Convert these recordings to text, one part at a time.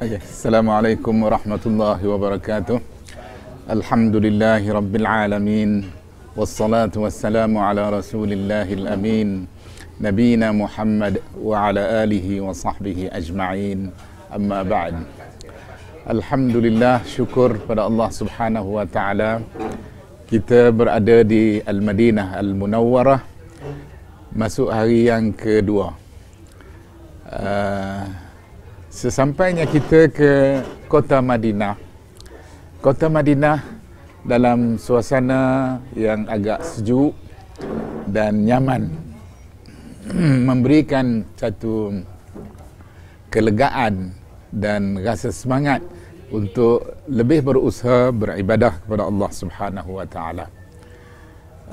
Assalamualaikum warahmatullahi wabarakatuh. Alhamdulillahirabbil alamin. Wassalatu wassalamu ala rasulillahil amin nabina Muhammad wa ala alihi wa sahbihi ajma'in. Amma ba'd. Alhamdulillah syukur pada Allah Subhanahu wa taala kita berada di Al-Madinah Al-Munawwarah masuk hari yang kedua. Ah, sesampainya kita ke kota Madinah kota Madinah dalam suasana yang agak sejuk dan nyaman memberikan satu kelegaan dan rasa semangat untuk lebih berusaha beribadah kepada Allah Subhanahu wa taala.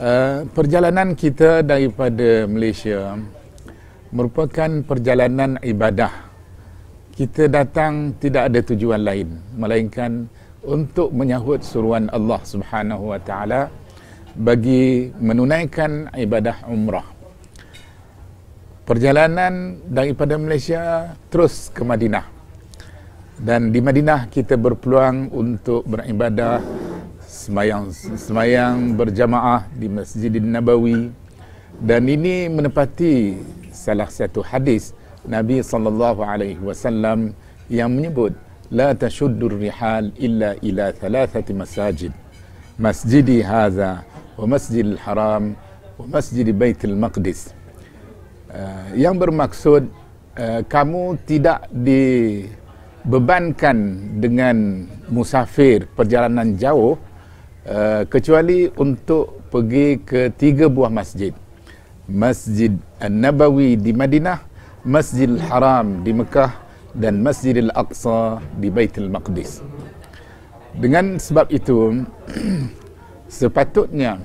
Ah, perjalanan kita daripada Malaysia merupakan perjalanan ibadah. Kita datang tidak ada tujuan lain melainkan untuk menyahut suruan Allah Subhanahu wa taala bagi menunaikan ibadah umrah. Perjalanan daripada Malaysia terus ke Madinah. Dan di Madinah kita berpeluang untuk beribadah semayang semayang berjamaah di Masjidin Nabawi dan ini menepati salah satu hadis Nabi sallallahu alaihi wasallam yang menyebut la tashuddur rihal illa ila thalathati masajid masjidi hadha wa masjidil haram wa masjid baitul maqdis uh, yang bermaksud uh, kamu tidak dibebankan dengan musafir perjalanan jauh uh, kecuali untuk pergi ke tiga buah masjid Masjid An-Nabawi di Madinah, Masjid Al-Haram di Mekah dan Masjid Al-Aqsa di Baitul Maqdis. Dengan sebab itu, sepatutnya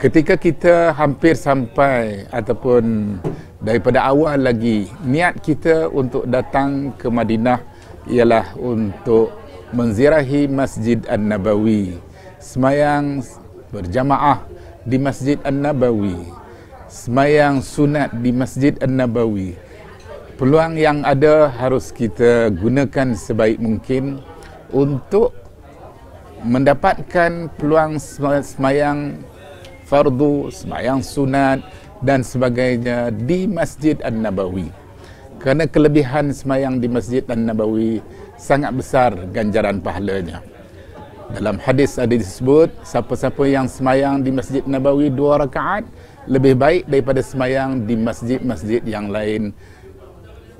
ketika kita hampir sampai ataupun daripada awal lagi niat kita untuk datang ke Madinah ialah untuk menziarahi Masjid An-Nabawi, semayang berjamaah di Masjid An-Nabawi, semayang sunat di Masjid An-Nabawi. Peluang yang ada harus kita gunakan sebaik mungkin untuk mendapatkan peluang semayang fardu, semayang sunat dan sebagainya di Masjid An-Nabawi. Kerana kelebihan semayang di Masjid An-Nabawi sangat besar ganjaran pahalanya. Dalam hadis ada disebut, siapa-siapa yang semayang di Masjid Nabawi dua rakaat, lebih baik daripada semayang di masjid-masjid yang lain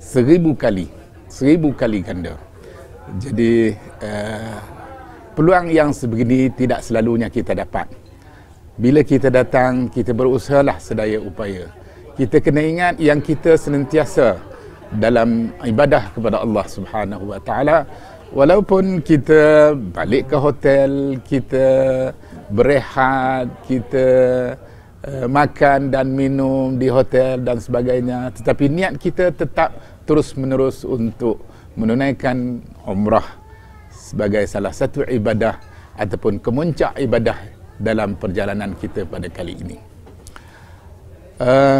seribu kali seribu kali ganda jadi uh, peluang yang sebegini tidak selalunya kita dapat bila kita datang kita berusaha lah sedaya upaya kita kena ingat yang kita senantiasa dalam ibadah kepada Allah Subhanahu Wa Taala walaupun kita balik ke hotel kita berehat kita Eh, makan dan minum di hotel dan sebagainya tetapi niat kita tetap terus menerus untuk menunaikan umrah sebagai salah satu ibadah ataupun kemuncak ibadah dalam perjalanan kita pada kali ini uh,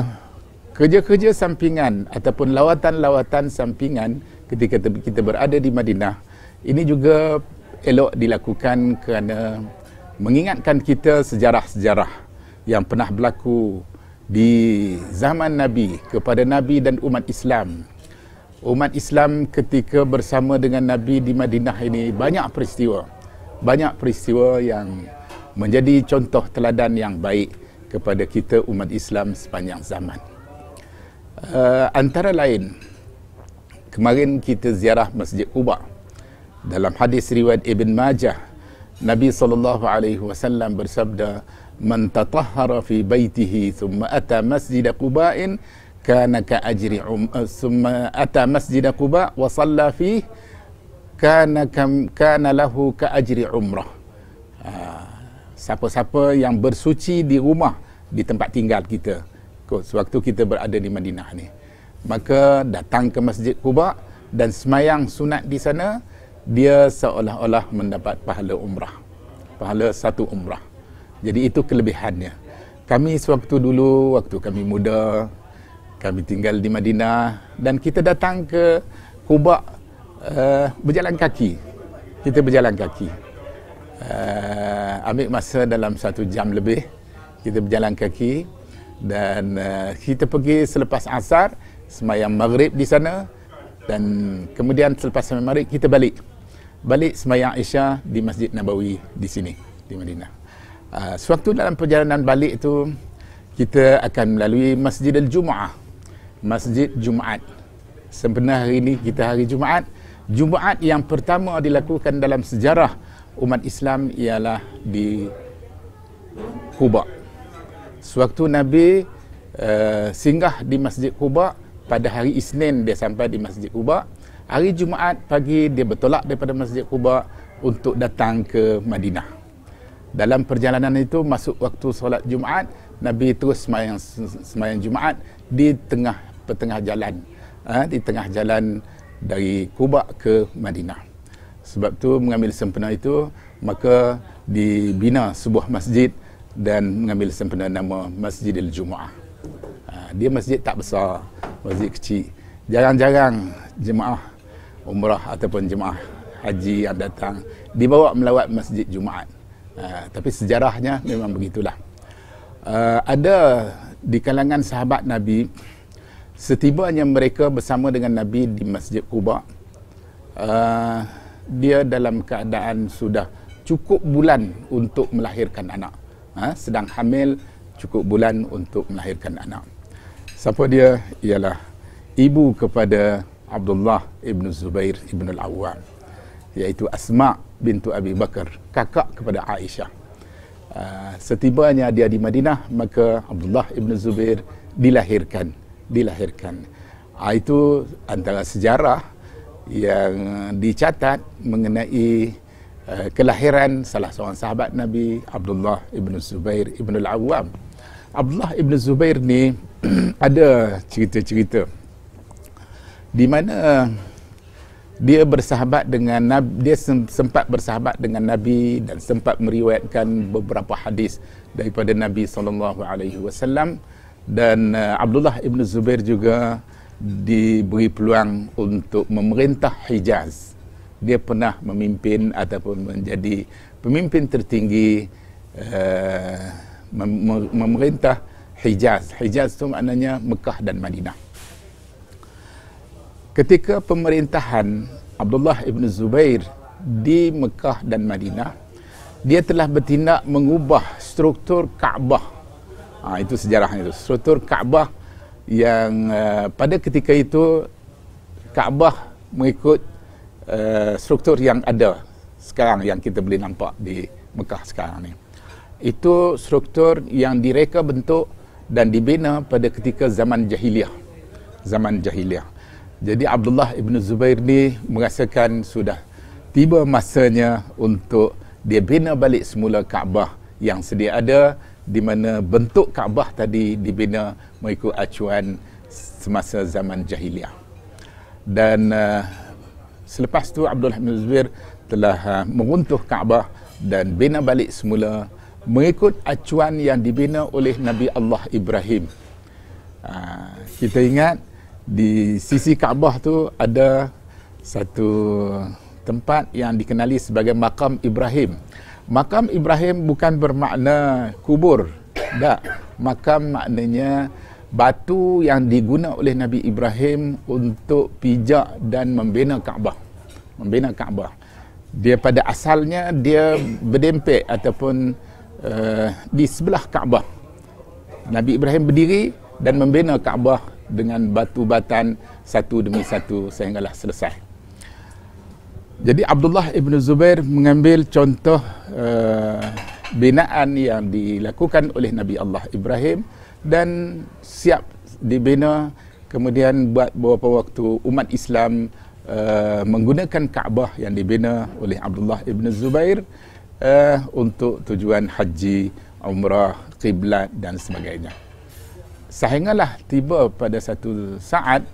kerja-kerja sampingan ataupun lawatan-lawatan sampingan ketika kita berada di Madinah ini juga elok dilakukan kerana mengingatkan kita sejarah-sejarah yang pernah berlaku di zaman Nabi kepada Nabi dan umat Islam. Umat Islam ketika bersama dengan Nabi di Madinah ini banyak peristiwa. Banyak peristiwa yang menjadi contoh teladan yang baik kepada kita umat Islam sepanjang zaman. Uh, antara lain kemarin kita ziarah Masjid Quba. Dalam hadis riwayat Ibn Majah Nabi sallallahu alaihi wasallam bersabda من تطهر في بيته ثم أتى مسجد قباء كان كأجر عم... ثم أتى مسجد قباء وصلى فيه كان كم... كان له كأجر عمره umrah. Ah, siapa-siapa yang bersuci di rumah di tempat tinggal kita sewaktu kita berada di Madinah ni maka datang ke Masjid Quba dan semayang sunat di sana dia seolah-olah mendapat pahala umrah pahala satu umrah jadi itu kelebihannya. Kami sewaktu dulu, waktu kami muda, kami tinggal di Madinah dan kita datang ke Kuba uh, eh, berjalan kaki. Kita berjalan kaki. Uh, ambil masa dalam satu jam lebih kita berjalan kaki dan uh, kita pergi selepas asar semayang maghrib di sana dan kemudian selepas semayang maghrib kita balik balik semayang isya di masjid Nabawi di sini di Madinah. Ah, sewaktu dalam perjalanan balik itu kita akan melalui Masjid Al-Jum'ah. Masjid Jumaat. Sempena hari ini kita hari Jumaat. Jumaat yang pertama dilakukan dalam sejarah umat Islam ialah di Kuba. Sewaktu Nabi uh, singgah di Masjid Kuba pada hari Isnin dia sampai di Masjid Kuba. Hari Jumaat pagi dia bertolak daripada Masjid Kuba untuk datang ke Madinah dalam perjalanan itu masuk waktu solat Jumaat Nabi terus semayang semayang Jumaat di tengah petengah jalan ha, di tengah jalan dari Kuba ke Madinah sebab tu mengambil sempena itu maka dibina sebuah masjid dan mengambil sempena nama Masjidil Jumaah ha, dia masjid tak besar masjid kecil jarang-jarang jemaah umrah ataupun jemaah haji yang datang dibawa melawat masjid Jumaat Ha, tapi sejarahnya memang begitulah. Uh, ada di kalangan sahabat Nabi, setibanya mereka bersama dengan Nabi di Masjid Kuba, uh, ha, dia dalam keadaan sudah cukup bulan untuk melahirkan anak. Uh, sedang hamil, cukup bulan untuk melahirkan anak. Siapa dia? Ialah ibu kepada Abdullah ibn Zubair ibn Al-Awwam iaitu Asma bintu Abi Bakar, kakak kepada Aisyah. Ah, setibanya dia di Madinah maka Abdullah ibn Zubair dilahirkan dilahirkan ah, itu antara sejarah yang dicatat mengenai ah, kelahiran salah seorang sahabat Nabi Abdullah ibn Zubair ibn al awam Abdullah ibn Zubair ni ada cerita-cerita di mana dia bersahabat dengan Nabi, dia sempat bersahabat dengan Nabi dan sempat meriwayatkan beberapa hadis daripada Nabi SAW. dan uh, Abdullah ibn Zubair juga diberi peluang untuk memerintah Hijaz. Dia pernah memimpin ataupun menjadi pemimpin tertinggi uh, mem- memerintah Hijaz. Hijaz itu maknanya Mekah dan Madinah ketika pemerintahan Abdullah ibn Zubair di Mekah dan Madinah dia telah bertindak mengubah struktur Kaabah ha, itu sejarahnya itu struktur Kaabah yang uh, pada ketika itu Kaabah mengikut uh, struktur yang ada sekarang yang kita boleh nampak di Mekah sekarang ni itu struktur yang direka bentuk dan dibina pada ketika zaman Jahiliyah. zaman Jahiliyah. Jadi Abdullah Ibn Zubair ni merasakan sudah tiba masanya untuk dia bina balik semula Kaabah yang sedia ada di mana bentuk Kaabah tadi dibina mengikut acuan semasa zaman jahiliah. Dan uh, selepas tu Abdullah Ibn Zubair telah uh, menguntuh Kaabah dan bina balik semula mengikut acuan yang dibina oleh Nabi Allah Ibrahim. Uh, kita ingat di sisi Kaabah tu ada satu tempat yang dikenali sebagai makam Ibrahim. Makam Ibrahim bukan bermakna kubur. Tak. Makam maknanya batu yang diguna oleh Nabi Ibrahim untuk pijak dan membina Kaabah. Membina Kaabah. Dia pada asalnya dia berdempek ataupun uh, di sebelah Kaabah. Nabi Ibrahim berdiri dan membina Kaabah dengan batu batan satu demi satu sehinggalah selesai. Jadi Abdullah Ibn Zubair mengambil contoh uh, binaan yang dilakukan oleh Nabi Allah Ibrahim dan siap dibina kemudian buat beberapa waktu umat Islam uh, menggunakan Kaabah yang dibina oleh Abdullah Ibn Zubair uh, untuk tujuan haji, umrah, qiblat dan sebagainya sehinggalah tiba pada satu saat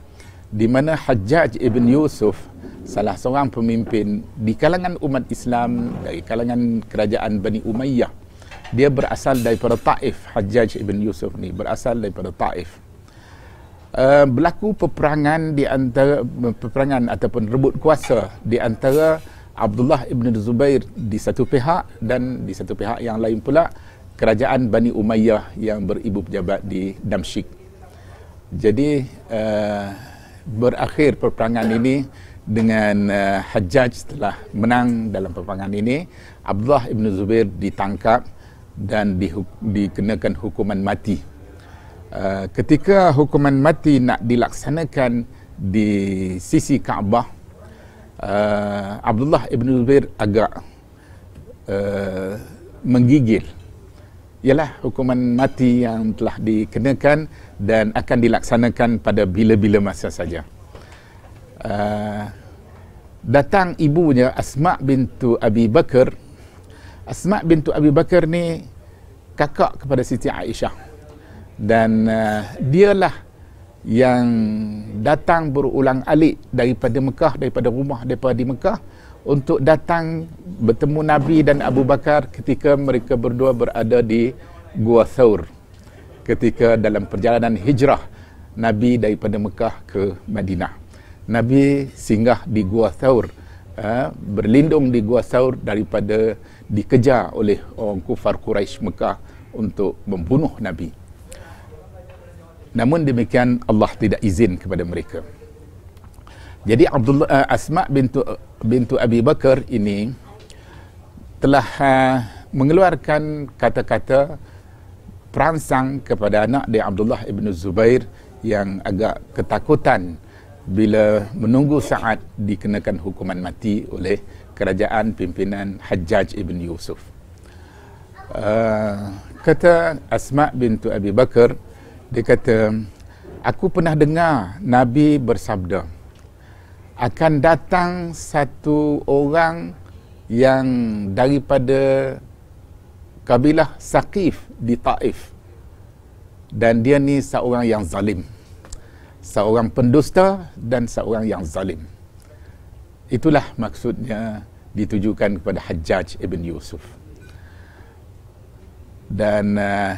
di mana Hajjaj ibn Yusuf salah seorang pemimpin di kalangan umat Islam dari kalangan kerajaan Bani Umayyah dia berasal daripada Taif Hajjaj ibn Yusuf ni berasal daripada Taif Uh, berlaku peperangan di antara peperangan ataupun rebut kuasa di antara Abdullah ibn Zubair di satu pihak dan di satu pihak yang lain pula kerajaan Bani Umayyah yang beribu pejabat di Damsyik. Jadi uh, berakhir peperangan ini dengan uh, Hajjaj telah menang dalam peperangan ini, Abdullah ibn Zubair ditangkap dan dihuk- dikenakan hukuman mati. Uh, ketika hukuman mati nak dilaksanakan di sisi Kaabah, uh, Abdullah ibn Zubair agak uh, menggigil ialah hukuman mati yang telah dikenakan dan akan dilaksanakan pada bila-bila masa saja. Uh, datang ibunya Asma bintu Abi Bakar. Asma bintu Abi Bakar ni kakak kepada Siti Aisyah. Dan uh, dialah yang datang berulang alik daripada Mekah, daripada rumah daripada di Mekah untuk datang bertemu Nabi dan Abu Bakar ketika mereka berdua berada di Gua Thawr ketika dalam perjalanan hijrah Nabi daripada Mekah ke Madinah. Nabi singgah di Gua Thawr eh, berlindung di Gua Thawr daripada dikejar oleh orang kufar Quraisy Mekah untuk membunuh Nabi. Namun demikian Allah tidak izin kepada mereka. Jadi Abdullah uh, Asma bintu bintu Abi Bakar ini telah uh, mengeluarkan kata-kata perangsang kepada anak dia Abdullah ibnu Zubair yang agak ketakutan bila menunggu saat dikenakan hukuman mati oleh kerajaan pimpinan Hajjaj ibn Yusuf. Uh, kata Asma bintu Abi Bakar dia kata aku pernah dengar Nabi bersabda akan datang satu orang yang daripada kabilah Saqif di Taif dan dia ni seorang yang zalim seorang pendusta dan seorang yang zalim itulah maksudnya ditujukan kepada Hajjaj ibn Yusuf dan uh,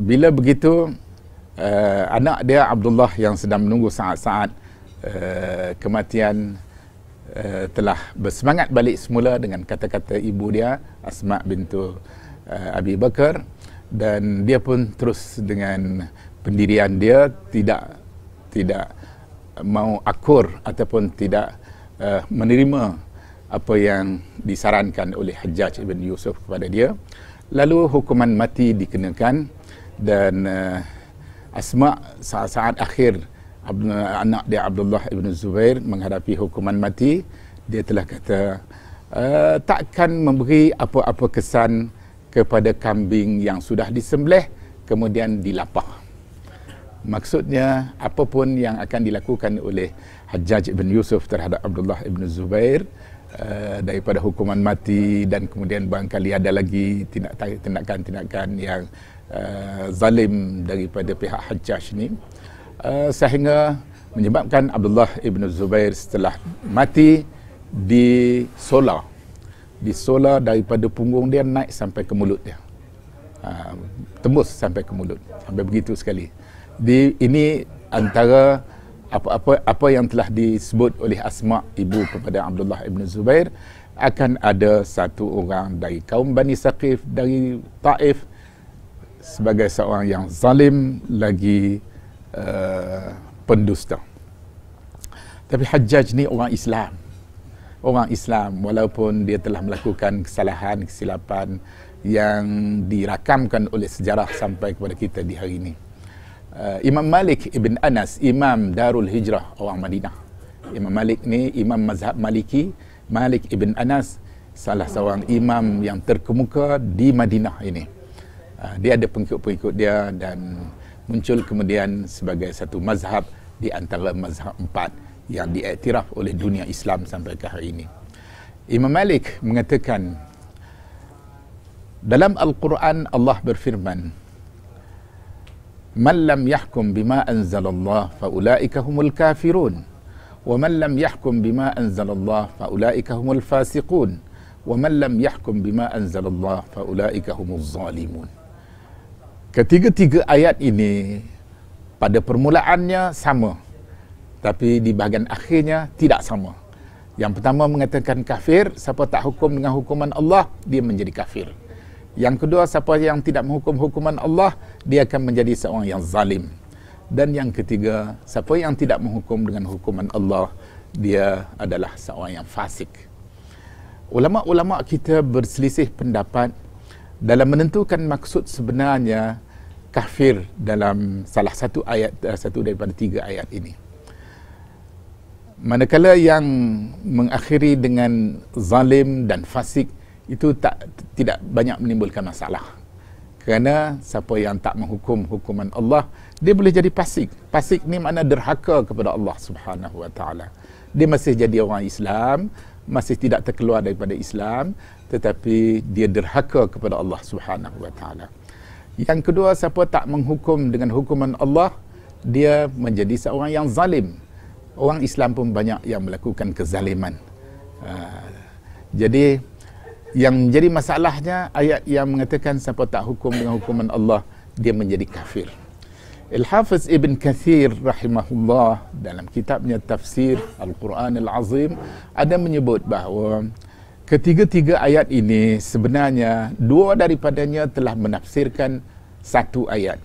bila begitu uh, anak dia Abdullah yang sedang menunggu saat-saat Eh, kematian uh, telah bersemangat balik semula dengan kata-kata ibu dia Asma bintu uh, Abi Bakar dan dia pun terus dengan pendirian dia tidak tidak mau akur ataupun tidak uh, menerima apa yang disarankan oleh Hajjaj Ibn Yusuf kepada dia lalu hukuman mati dikenakan dan uh, Asma saat-saat akhir anak dia Abdullah ibn Zubair menghadapi hukuman mati dia telah kata uh, takkan memberi apa-apa kesan kepada kambing yang sudah disembelih kemudian dilapah maksudnya apapun yang akan dilakukan oleh Hajjaj ibn Yusuf terhadap Abdullah ibn Zubair Uh, daripada hukuman mati dan kemudian barangkali ada lagi tindakan-tindakan yang uh, zalim daripada pihak Hajjaj ni Eh, sehingga menyebabkan Abdullah ibn Zubair setelah mati di sola di sola daripada punggung dia naik sampai ke mulut dia ha, tembus sampai ke mulut sampai begitu sekali di ini antara apa-apa apa yang telah disebut oleh Asma ibu kepada Abdullah ibn Zubair akan ada satu orang dari kaum Bani Saqif dari Taif sebagai seorang yang zalim lagi Eh, pendusta. Tapi Hajjaj ni orang Islam. Orang Islam walaupun dia telah melakukan kesalahan, kesilapan yang dirakamkan oleh sejarah sampai kepada kita di hari ini. Uh, Imam Malik ibn Anas, Imam Darul Hijrah orang Madinah. Imam Malik ni Imam Mazhab Maliki, Malik ibn Anas salah seorang imam yang terkemuka di Madinah ini. Uh, dia ada pengikut-pengikut dia dan muncul kemudian sebagai satu mazhab di antara mazhab empat yang diiktiraf oleh dunia Islam sampai ke hari ini. Imam Malik mengatakan dalam Al-Quran Allah berfirman Man lam yahkum bima anzalallah faulaika humul kafirun ومن لم يحكم بما أنزل الله فأولئك هم الفاسقون ومن لم يحكم بما أنزل الله فأولئك هم الظالمون Ketiga-tiga ayat ini pada permulaannya sama tapi di bahagian akhirnya tidak sama. Yang pertama mengatakan kafir, siapa tak hukum dengan hukuman Allah, dia menjadi kafir. Yang kedua, siapa yang tidak menghukum hukuman Allah, dia akan menjadi seorang yang zalim. Dan yang ketiga, siapa yang tidak menghukum dengan hukuman Allah, dia adalah seorang yang fasik. Ulama-ulama kita berselisih pendapat dalam menentukan maksud sebenarnya kafir dalam salah satu ayat eh, satu daripada tiga ayat ini manakala yang mengakhiri dengan zalim dan fasik itu tak tidak banyak menimbulkan masalah kerana siapa yang tak menghukum hukuman Allah dia boleh jadi fasik fasik ni makna derhaka kepada Allah Subhanahu wa taala dia masih jadi orang Islam masih tidak terkeluar daripada Islam tetapi dia derhaka kepada Allah Subhanahu wa taala. Yang kedua siapa tak menghukum dengan hukuman Allah dia menjadi seorang yang zalim. Orang Islam pun banyak yang melakukan kezaliman. Ah, jadi yang menjadi masalahnya ayat yang mengatakan siapa tak hukum dengan hukuman Allah dia menjadi kafir. Al-Hafiz Ibn رحمه الله dalam kitabnya tafsir Al-Quran Al-Azim ada menyebut bahawa ketiga-tiga ayat ini sebenarnya dua daripadanya telah menafsirkan satu ayat.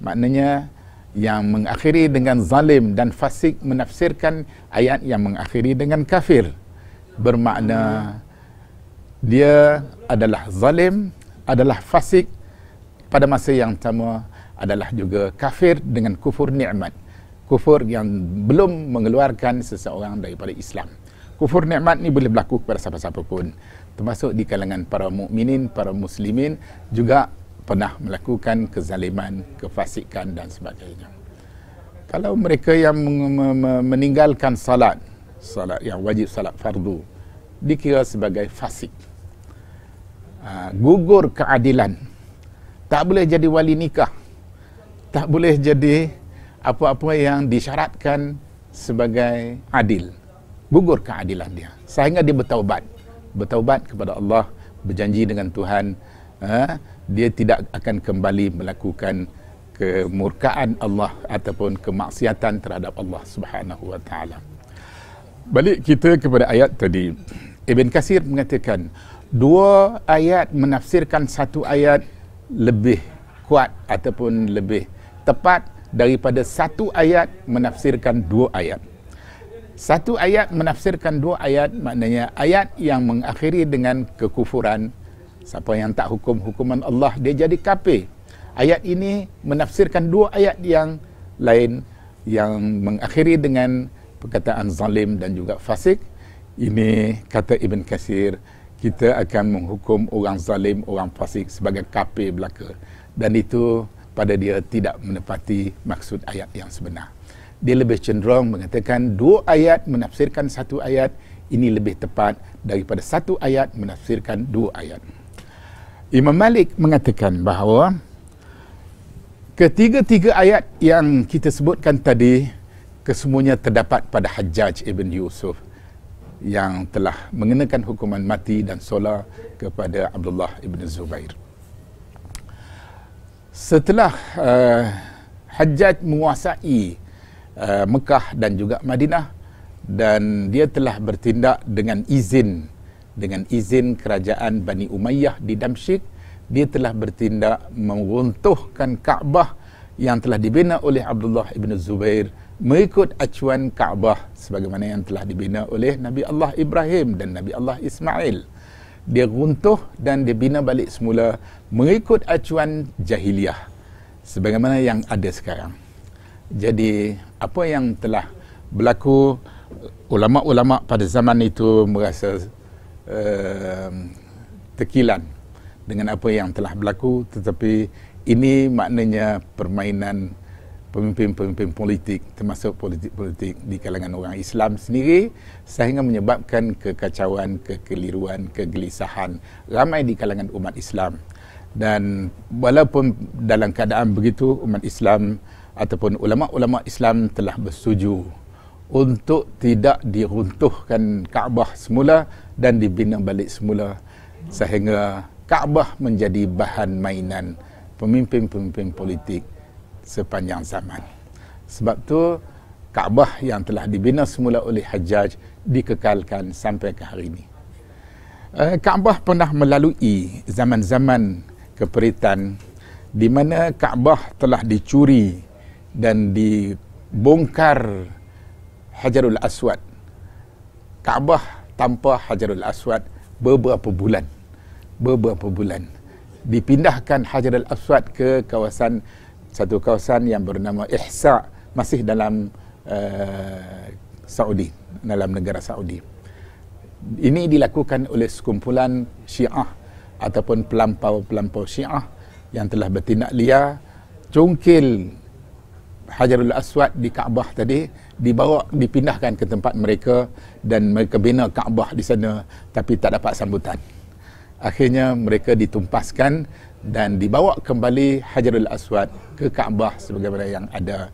Maknanya yang mengakhiri dengan zalim dan fasik menafsirkan ayat yang mengakhiri dengan kafir. Bermakna dia adalah zalim, adalah fasik pada masa yang sama adalah juga kafir dengan kufur nikmat kufur yang belum mengeluarkan seseorang daripada Islam kufur nikmat ni boleh berlaku kepada siapa-siapa pun termasuk di kalangan para mukminin para muslimin juga pernah melakukan kezaliman kefasikan dan sebagainya kalau mereka yang meninggalkan salat salat yang wajib salat fardu dikira sebagai fasik ah, gugur keadilan tak boleh jadi wali nikah tak boleh jadi apa-apa yang disyaratkan sebagai adil. Gugur keadilan dia. Sehingga dia bertaubat. Bertaubat kepada Allah, berjanji dengan Tuhan, ha? dia tidak akan kembali melakukan kemurkaan Allah ataupun kemaksiatan terhadap Allah Subhanahu wa taala. Balik kita kepada ayat tadi. Ibn Kasir mengatakan dua ayat menafsirkan satu ayat lebih kuat ataupun lebih tepat daripada satu ayat menafsirkan dua ayat. Satu ayat menafsirkan dua ayat maknanya ayat yang mengakhiri dengan kekufuran. Siapa yang tak hukum hukuman Allah dia jadi kafir. Ayat ini menafsirkan dua ayat yang lain yang mengakhiri dengan perkataan zalim dan juga fasik. Ini kata Ibn Kasir kita akan menghukum orang zalim, orang fasik sebagai kafir belaka. Dan itu pada dia tidak menepati maksud ayat yang sebenar. Dia lebih cenderung mengatakan dua ayat menafsirkan satu ayat ini lebih tepat daripada satu ayat menafsirkan dua ayat. Imam Malik mengatakan bahawa ketiga-tiga ayat yang kita sebutkan tadi kesemuanya terdapat pada Hajjaj Ibn Yusuf yang telah mengenakan hukuman mati dan solat kepada Abdullah Ibn Zubair setelah uh, Hajjaj menguasai uh, Mekah dan juga Madinah dan dia telah bertindak dengan izin dengan izin kerajaan Bani Umayyah di Damsyik dia telah bertindak meruntuhkan Kaabah yang telah dibina oleh Abdullah ibn Zubair mengikut acuan Kaabah sebagaimana yang telah dibina oleh Nabi Allah Ibrahim dan Nabi Allah Ismail dia runtuh dan dibina balik semula mengikut acuan jahiliah sebagaimana yang ada sekarang. Jadi apa yang telah berlaku ulama-ulama pada zaman itu merasa uh, eh, tekilan dengan apa yang telah berlaku tetapi ini maknanya permainan pemimpin-pemimpin politik termasuk politik-politik di kalangan orang Islam sendiri sehingga menyebabkan kekacauan, kekeliruan, kegelisahan ramai di kalangan umat Islam. Dan walaupun dalam keadaan begitu umat Islam ataupun ulama-ulama Islam telah bersetuju untuk tidak diruntuhkan Kaabah semula dan dibina balik semula sehingga Kaabah menjadi bahan mainan pemimpin-pemimpin politik sepanjang zaman. Sebab tu Kaabah yang telah dibina semula oleh Hajjaj dikekalkan sampai ke hari ini. Eh, Kaabah pernah melalui zaman-zaman keperitan di mana Kaabah telah dicuri dan dibongkar Hajarul Aswad. Kaabah tanpa Hajarul Aswad beberapa bulan. Beberapa bulan. Dipindahkan Hajarul Aswad ke kawasan satu kawasan yang bernama Ihsa masih dalam uh, Saudi dalam negara Saudi. Ini dilakukan oleh sekumpulan Syiah ataupun pelampau-pelampau Syiah yang telah bertindak liar cungkil Hajarul Aswad di Kaabah tadi dibawa dipindahkan ke tempat mereka dan mereka bina Kaabah di sana tapi tak dapat sambutan akhirnya mereka ditumpaskan dan dibawa kembali Hajarul Aswad ke Kaabah sebagaimana yang ada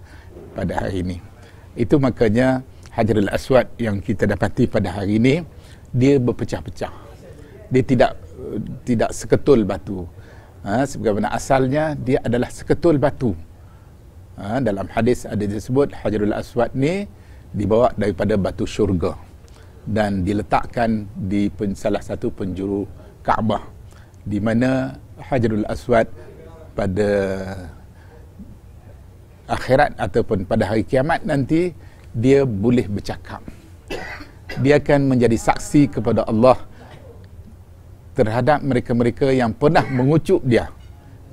pada hari ini. Itu makanya Hajarul Aswad yang kita dapati pada hari ini dia berpecah-pecah. Dia tidak tidak seketul batu. Ha, sebagaimana asalnya dia adalah seketul batu. Ha, dalam hadis ada disebut Hajarul Aswad ni dibawa daripada batu syurga dan diletakkan di salah satu penjuru Kaabah di mana Hajarul Aswad pada akhirat ataupun pada hari kiamat nanti dia boleh bercakap. Dia akan menjadi saksi kepada Allah terhadap mereka-mereka yang pernah mengucup dia.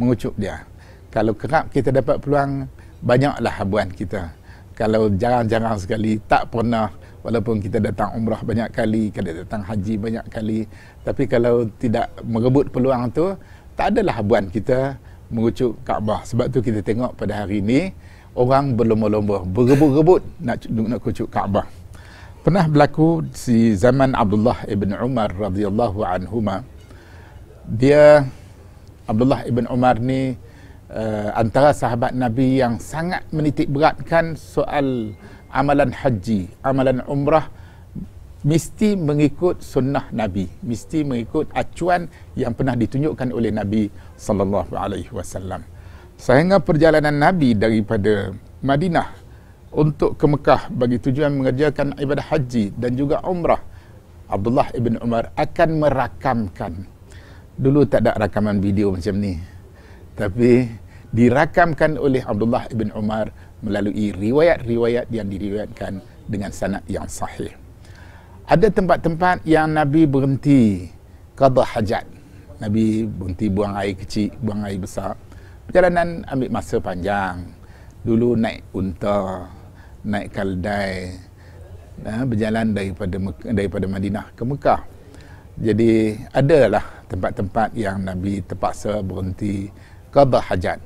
mengucup dia. Kalau kerap kita dapat peluang, banyaklah habuan kita. Kalau jarang-jarang sekali, tak pernah walaupun kita datang umrah banyak kali, kita datang haji banyak kali, tapi kalau tidak merebut peluang tu, tak adalah buan kita mengucuk Kaabah. Sebab tu kita tengok pada hari ini orang berlomba-lomba, berebut-rebut nak nak kucuk Kaabah. Pernah berlaku si zaman Abdullah ibn Umar radhiyallahu anhu ma. Dia Abdullah ibn Umar ni uh, antara sahabat Nabi yang sangat menitik beratkan soal amalan haji, amalan umrah mesti mengikut sunnah Nabi, mesti mengikut acuan yang pernah ditunjukkan oleh Nabi sallallahu alaihi wasallam. Sehingga perjalanan Nabi daripada Madinah untuk ke Mekah bagi tujuan mengerjakan ibadah haji dan juga umrah Abdullah ibn Umar akan merakamkan dulu tak ada rakaman video macam ni tapi dirakamkan oleh Abdullah ibn Umar melalui riwayat-riwayat yang diriwayatkan dengan sanad yang sahih. Ada tempat-tempat yang Nabi berhenti qada hajat. Nabi berhenti buang air kecil, buang air besar. Perjalanan ambil masa panjang. Dulu naik unta, naik keldai, Nah, eh, berjalan daripada daripada Madinah ke Mekah. Jadi adalah tempat-tempat yang Nabi terpaksa berhenti qada hajat.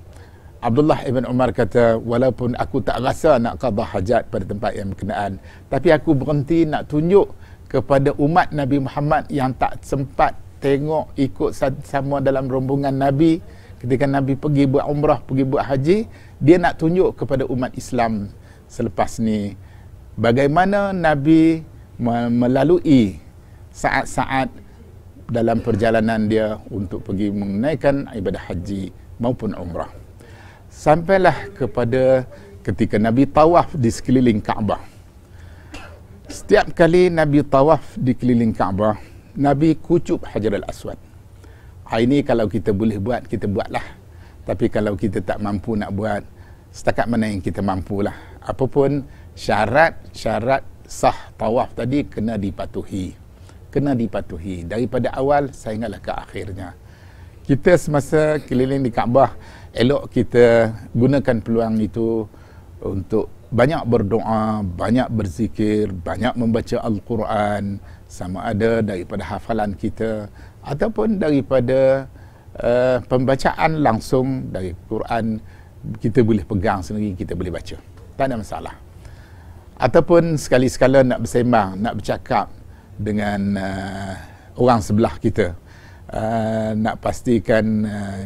Abdullah ibn Umar kata walaupun aku tak rasa nak qada hajat pada tempat yang berkenaan tapi aku berhenti nak tunjuk kepada umat Nabi Muhammad yang tak sempat tengok ikut sama dalam rombongan Nabi ketika Nabi pergi buat umrah pergi buat haji dia nak tunjuk kepada umat Islam selepas ni bagaimana Nabi melalui saat-saat dalam perjalanan dia untuk pergi menunaikan ibadah haji maupun umrah sampailah kepada ketika Nabi tawaf di sekeliling Kaabah. Setiap kali Nabi tawaf di keliling Kaabah, Nabi kucup hajar al Aswad. Ah, ini kalau kita boleh buat, kita buatlah. Tapi kalau kita tak mampu nak buat, setakat mana yang kita mampulah. Apapun syarat-syarat sah tawaf tadi kena dipatuhi. Kena dipatuhi. Daripada awal, saya ke akhirnya. Kita semasa keliling di Kaabah, elok kita gunakan peluang itu untuk banyak berdoa, banyak berzikir, banyak membaca Al-Quran sama ada daripada hafalan kita ataupun daripada uh, pembacaan langsung dari Quran kita boleh pegang sendiri, kita boleh baca. Tak ada masalah. Ataupun sekali-sekala nak bersembang, nak bercakap dengan uh, orang sebelah kita. Uh, nak pastikan uh,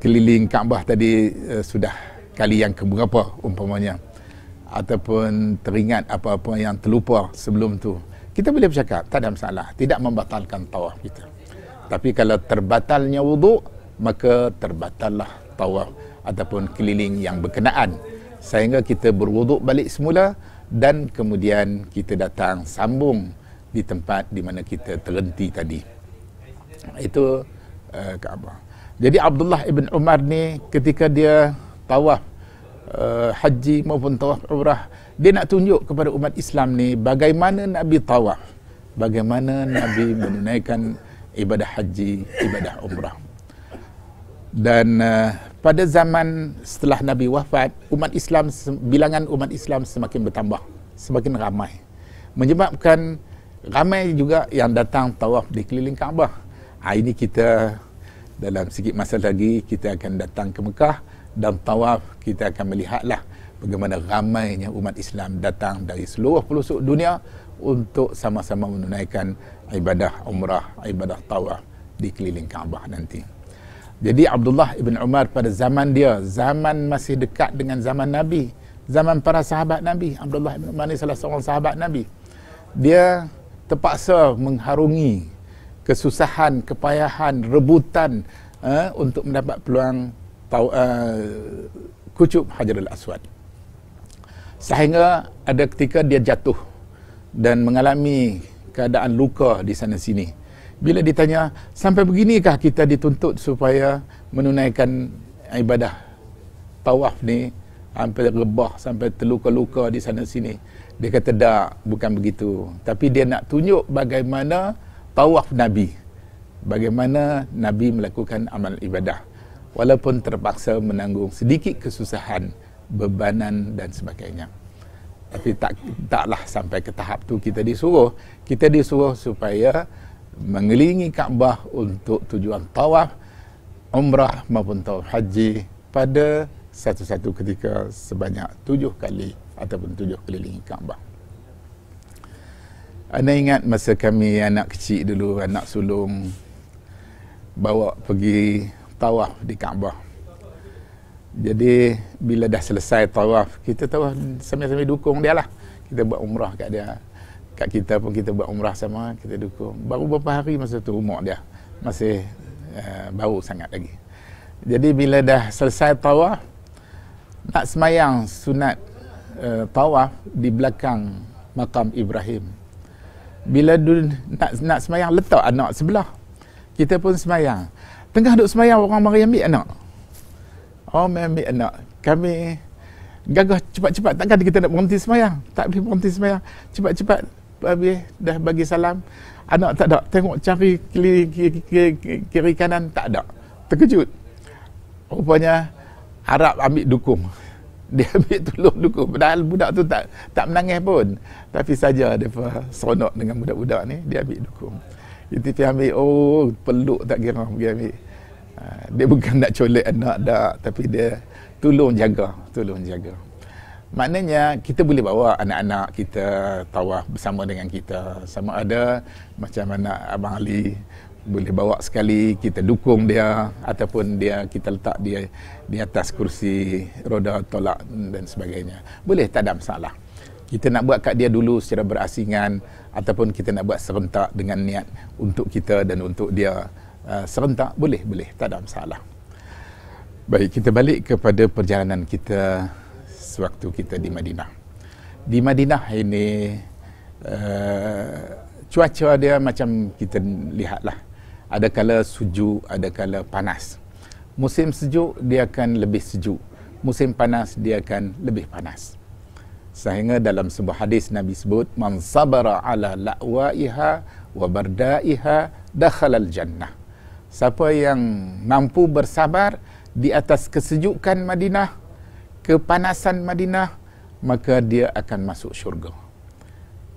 keliling Kaabah tadi uh, sudah kali yang keberapa umpamanya ataupun teringat apa-apa yang terlupa sebelum tu kita boleh bercakap tak ada masalah tidak membatalkan tawaf kita tapi kalau terbatalnya wuduk maka terbatallah tawaf ataupun keliling yang berkenaan sehingga kita berwuduk balik semula dan kemudian kita datang sambung di tempat di mana kita terhenti tadi itu uh, Kaabah jadi Abdullah ibn Umar ni ketika dia tawaf uh, haji maupun tawaf umrah, dia nak tunjuk kepada umat Islam ni bagaimana Nabi tawaf, bagaimana Nabi menunaikan ibadah haji, ibadah umrah. Dan uh, pada zaman setelah Nabi wafat, umat Islam bilangan umat Islam semakin bertambah, semakin ramai. Menyebabkan ramai juga yang datang tawaf di keliling Kaabah. Ha, ini kita dalam sikit masa lagi kita akan datang ke Mekah dan tawaf kita akan melihatlah bagaimana ramainya umat Islam datang dari seluruh pelosok dunia untuk sama-sama menunaikan ibadah umrah, ibadah tawaf di keliling Kaabah nanti. Jadi Abdullah ibn Umar pada zaman dia, zaman masih dekat dengan zaman Nabi, zaman para sahabat Nabi. Abdullah ibn Umar ni salah seorang sahabat Nabi. Dia terpaksa mengharungi kesusahan, kepayahan, rebutan uh, untuk mendapat peluang tau, uh, eh, kucuk Hajarul Aswad. Sehingga ada ketika dia jatuh dan mengalami keadaan luka di sana sini. Bila ditanya, sampai beginikah kita dituntut supaya menunaikan ibadah tawaf ni sampai rebah, sampai terluka-luka di sana sini. Dia kata, tak, bukan begitu. Tapi dia nak tunjuk bagaimana tawaf Nabi bagaimana Nabi melakukan amal ibadah walaupun terpaksa menanggung sedikit kesusahan bebanan dan sebagainya tapi tak taklah sampai ke tahap tu kita disuruh kita disuruh supaya mengelilingi Kaabah untuk tujuan tawaf umrah maupun tawaf haji pada satu-satu ketika sebanyak tujuh kali ataupun tujuh keliling Kaabah. Anda ingat masa kami anak kecil dulu, anak sulung bawa pergi tawaf di Kaabah. Jadi bila dah selesai tawaf, kita tawaf sambil-sambil dukung dia lah. Kita buat umrah kat dia. Kat kita pun kita buat umrah sama, kita dukung. Baru beberapa hari masa tu umur dia masih uh, eh, baru sangat lagi. Jadi bila dah selesai tawaf, nak semayang sunat uh, tawaf di belakang makam Ibrahim bila dun, nak nak semayang letak anak sebelah kita pun semayang tengah duduk semayang orang mari ambil anak orang mari ambil anak kami gagah cepat-cepat takkan kita nak berhenti semayang tak boleh berhenti semayang cepat-cepat habis dah bagi salam anak tak ada tengok cari kiri, kiri, kiri, kiri kanan tak ada terkejut rupanya harap ambil dukung dia ambil tolong dulu padahal budak tu tak tak menangis pun tapi saja dia seronok dengan budak-budak ni dia ambil dukung itu dia ambil oh peluk tak kira dia ambil ha, dia bukan nak colek anak dak tapi dia tolong jaga tolong jaga maknanya kita boleh bawa anak-anak kita tawaf bersama dengan kita sama ada macam anak abang Ali boleh bawa sekali kita dukung dia ataupun dia kita letak dia di atas kursi roda tolak dan sebagainya boleh tak ada masalah kita nak buat kat dia dulu secara berasingan ataupun kita nak buat serentak dengan niat untuk kita dan untuk dia ah, serentak boleh boleh tak ada masalah baik kita balik kepada perjalanan kita sewaktu kita di Madinah di Madinah ini uh, cuaca dia macam kita lihatlah ada kala sejuk, ada kala panas. Musim sejuk, dia akan lebih sejuk. Musim panas, dia akan lebih panas. Sehingga dalam sebuah hadis Nabi sebut, Man sabara ala la'waiha wa barda'iha al jannah. Siapa yang mampu bersabar di atas kesejukan Madinah, kepanasan Madinah, maka dia akan masuk syurga.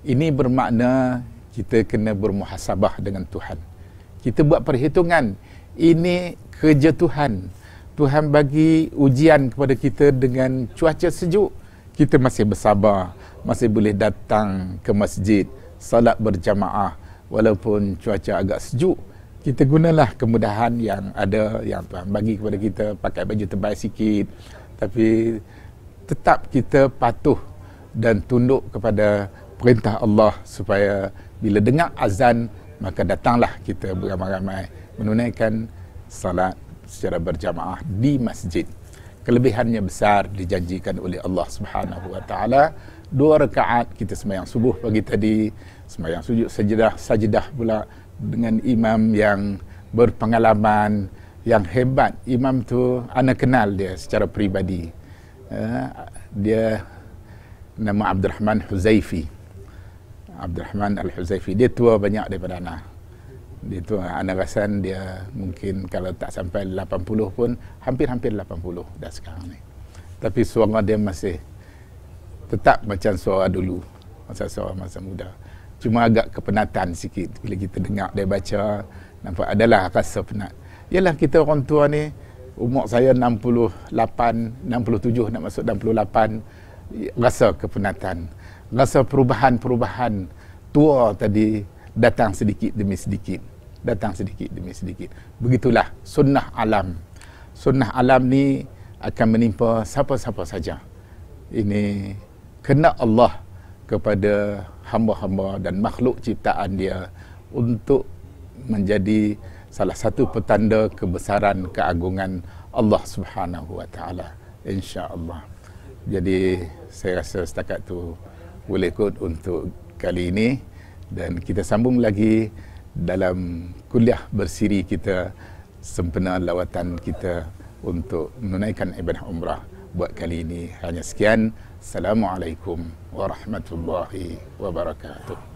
Ini bermakna kita kena bermuhasabah dengan Tuhan kita buat perhitungan ini kerja Tuhan Tuhan bagi ujian kepada kita dengan cuaca sejuk kita masih bersabar masih boleh datang ke masjid salat berjamaah walaupun cuaca agak sejuk kita gunalah kemudahan yang ada yang Tuhan bagi kepada kita pakai baju terbaik sikit tapi tetap kita patuh dan tunduk kepada perintah Allah supaya bila dengar azan maka datanglah kita beramai-ramai menunaikan salat secara berjamaah di masjid. Kelebihannya besar dijanjikan oleh Allah Subhanahu wa taala. Dua rakaat kita semayang subuh pagi tadi, semayang sujud sajadah sajadah pula dengan imam yang berpengalaman yang hebat. Imam tu anak kenal dia secara peribadi. Eh, dia nama Abdul Rahman Huzaifi. Abdul Rahman Al-Huzaifi dia tua banyak daripada Ana dia tua Ana Rasan dia mungkin kalau tak sampai 80 pun hampir-hampir 80 dah sekarang ni tapi suara dia masih tetap macam suara dulu masa suara masa muda cuma agak kepenatan sikit bila kita dengar dia baca nampak adalah rasa penat ialah kita orang tua ni umur saya 68 67 nak masuk 68 rasa kepenatan rasa perubahan-perubahan tua tadi datang sedikit demi sedikit datang sedikit demi sedikit begitulah sunnah alam sunnah alam ni akan menimpa siapa-siapa saja ini kena Allah kepada hamba-hamba dan makhluk ciptaan dia untuk menjadi salah satu petanda kebesaran keagungan Allah Subhanahu wa taala insya-Allah jadi saya rasa setakat tu boleh ikut untuk kali ini dan kita sambung lagi dalam kuliah bersiri kita sempena lawatan kita untuk menunaikan ibadah umrah buat kali ini hanya sekian assalamualaikum warahmatullahi wabarakatuh